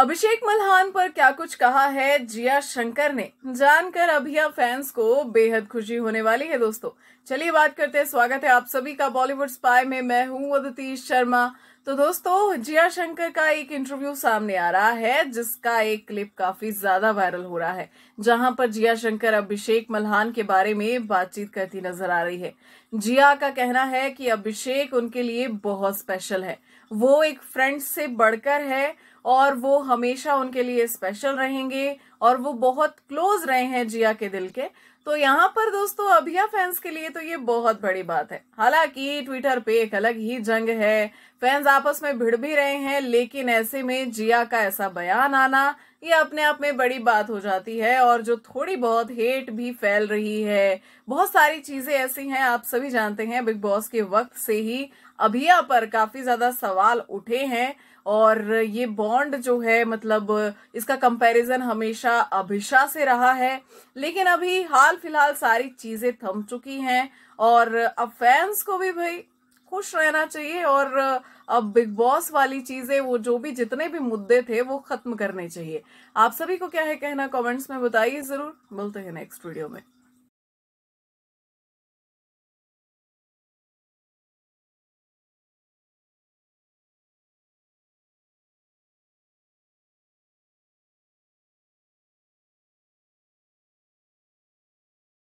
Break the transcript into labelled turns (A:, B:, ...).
A: अभिषेक मल्हान पर क्या कुछ कहा है जिया शंकर ने जानकर अभिया फैंस को बेहद खुशी होने वाली है दोस्तों चलिए बात करते हैं स्वागत है आप सभी का बॉलीवुड स्पाई में मैं हूं अदिति शर्मा तो दोस्तों जिया शंकर का एक इंटरव्यू सामने आ रहा है जिसका एक क्लिप काफी ज्यादा वायरल हो रहा है जहां पर जिया शंकर अभिषेक मल्हान के बारे में बातचीत करती नजर आ रही है जिया का कहना है कि अभिषेक उनके लिए बहुत स्पेशल है वो एक फ्रेंड से बढ़कर है और वो हमेशा उनके लिए स्पेशल रहेंगे और वो बहुत क्लोज रहे हैं जिया के दिल के तो यहाँ पर दोस्तों अभिया फैंस के लिए तो ये बहुत बड़ी बात है हालांकि ट्विटर पे एक अलग ही जंग है फैंस आपस में भिड़ भी रहे हैं लेकिन ऐसे में जिया का ऐसा बयान आना ये अपने आप में बड़ी बात हो जाती है और जो थोड़ी बहुत हेट भी फैल रही है बहुत सारी चीजें ऐसी हैं आप सभी जानते हैं बिग बॉस के वक्त से ही अभिया पर काफी ज्यादा सवाल उठे हैं और ये बॉन्ड जो है मतलब इसका कंपैरिजन हमेशा अभिषा से रहा है लेकिन अभी हाल फिलहाल सारी चीजें थम चुकी हैं और अब फैंस को भी भाई खुश रहना चाहिए और अब बिग बॉस वाली चीजें वो जो भी जितने भी मुद्दे थे वो खत्म करने चाहिए आप सभी को क्या है कहना कमेंट्स में बताइए जरूर मिलते हैं नेक्स्ट वीडियो में